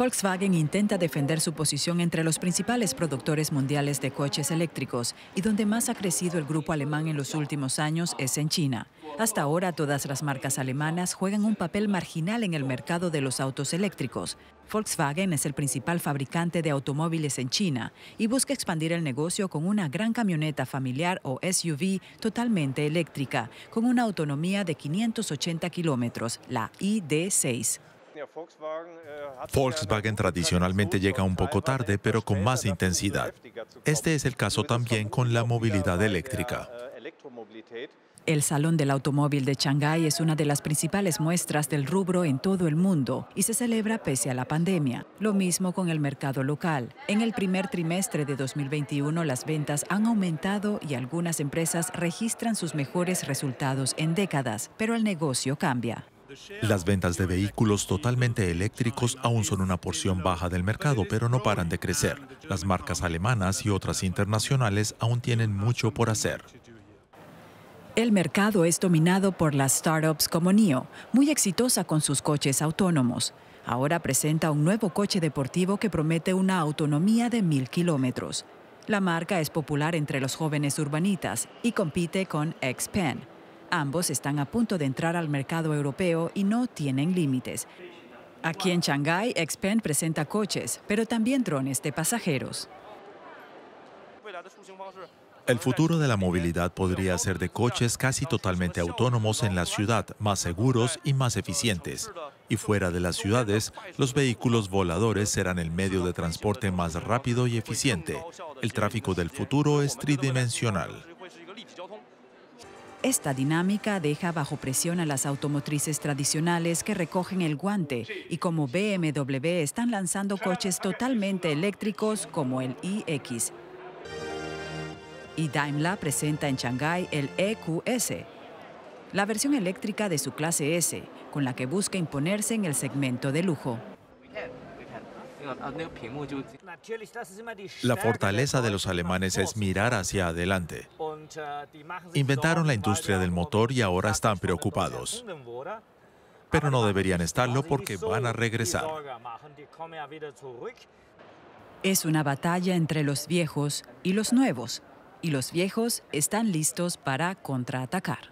Volkswagen intenta defender su posición entre los principales productores mundiales de coches eléctricos y donde más ha crecido el grupo alemán en los últimos años es en China. Hasta ahora todas las marcas alemanas juegan un papel marginal en el mercado de los autos eléctricos. Volkswagen es el principal fabricante de automóviles en China y busca expandir el negocio con una gran camioneta familiar o SUV totalmente eléctrica, con una autonomía de 580 kilómetros, la ID6. Volkswagen tradicionalmente llega un poco tarde, pero con más intensidad. Este es el caso también con la movilidad eléctrica. El Salón del Automóvil de Shanghái es una de las principales muestras del rubro en todo el mundo y se celebra pese a la pandemia. Lo mismo con el mercado local. En el primer trimestre de 2021 las ventas han aumentado y algunas empresas registran sus mejores resultados en décadas, pero el negocio cambia. Las ventas de vehículos totalmente eléctricos aún son una porción baja del mercado, pero no paran de crecer. Las marcas alemanas y otras internacionales aún tienen mucho por hacer. El mercado es dominado por las startups como NIO, muy exitosa con sus coches autónomos. Ahora presenta un nuevo coche deportivo que promete una autonomía de mil kilómetros. La marca es popular entre los jóvenes urbanitas y compite con X-Pen. Ambos están a punto de entrar al mercado europeo y no tienen límites. Aquí en Shanghái, Xpeng presenta coches, pero también drones de pasajeros. El futuro de la movilidad podría ser de coches casi totalmente autónomos en la ciudad, más seguros y más eficientes. Y fuera de las ciudades, los vehículos voladores serán el medio de transporte más rápido y eficiente. El tráfico del futuro es tridimensional. Esta dinámica deja bajo presión a las automotrices tradicionales que recogen el guante y como BMW están lanzando coches totalmente eléctricos como el iX. Y Daimler presenta en Shanghái el EQS, la versión eléctrica de su clase S, con la que busca imponerse en el segmento de lujo. La fortaleza de los alemanes es mirar hacia adelante. Inventaron la industria del motor y ahora están preocupados. Pero no deberían estarlo porque van a regresar. Es una batalla entre los viejos y los nuevos, y los viejos están listos para contraatacar.